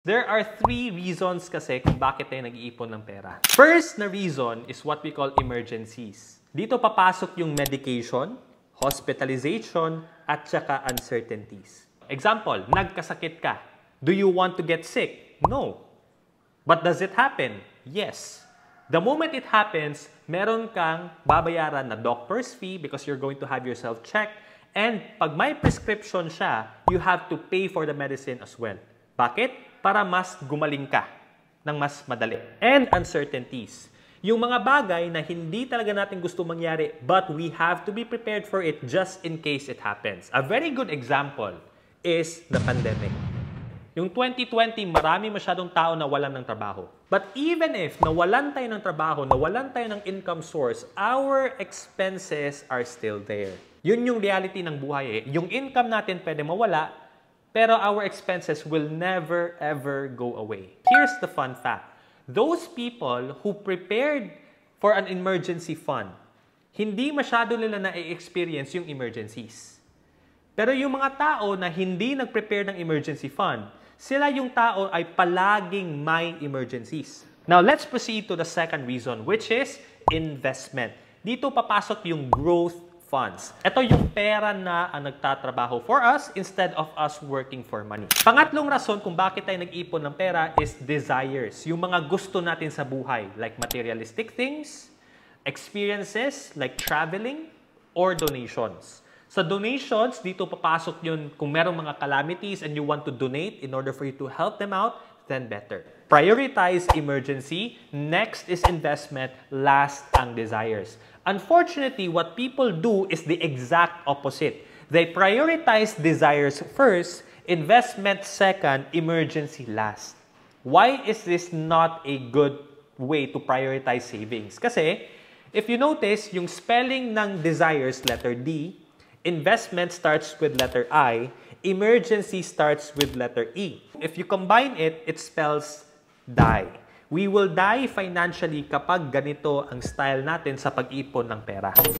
There are three reasons kasi kung bakit tayo nag-iipon ng pera. First na reason is what we call emergencies. Dito papasok yung medication, hospitalization, at saka uncertainties. Example, nagkasakit ka. Do you want to get sick? No. But does it happen? Yes. The moment it happens, meron kang babayaran na doctor's fee because you're going to have yourself checked. And pag may prescription siya, you have to pay for the medicine as well. Bakit? para mas gumaling ka ng mas madali. And uncertainties. Yung mga bagay na hindi talaga natin gusto mangyari but we have to be prepared for it just in case it happens. A very good example is the pandemic. Yung 2020, marami masyadong tao na walang ng trabaho. But even if nawalan tayo ng trabaho, nawalan tayo ng income source, our expenses are still there. Yun yung reality ng buhay eh. Yung income natin pwede mawala, pero our expenses will never ever go away. Here's the fun fact. Those people who prepared for an emergency fund, hindi masyado nila na-experience yung emergencies. Pero yung mga tao na hindi nag-prepare ng emergency fund, sila yung tao ay palaging may emergencies. Now, let's proceed to the second reason, which is investment. Dito papasok yung growth funds. Ito yung pera na ang ah, nagtatrabaho for us instead of us working for money. Pangatlong rason kung bakit tayo nag-ipon ng pera is desires. Yung mga gusto natin sa buhay like materialistic things, experiences like traveling, or donations. Sa donations, dito papasok yun kung merong mga calamities and you want to donate in order for you to help them out, then better. Prioritize emergency. Next is investment. Last ang desires. Unfortunately, what people do is the exact opposite. They prioritize desires first, investment second, emergency last. Why is this not a good way to prioritize savings? Kasi, if you notice, yung spelling ng desires, letter D, investment starts with letter I, Emergency starts with letter E. If you combine it, it spells die. We will die financially kapag ganito ang style natin sa pag-ipon ng pera.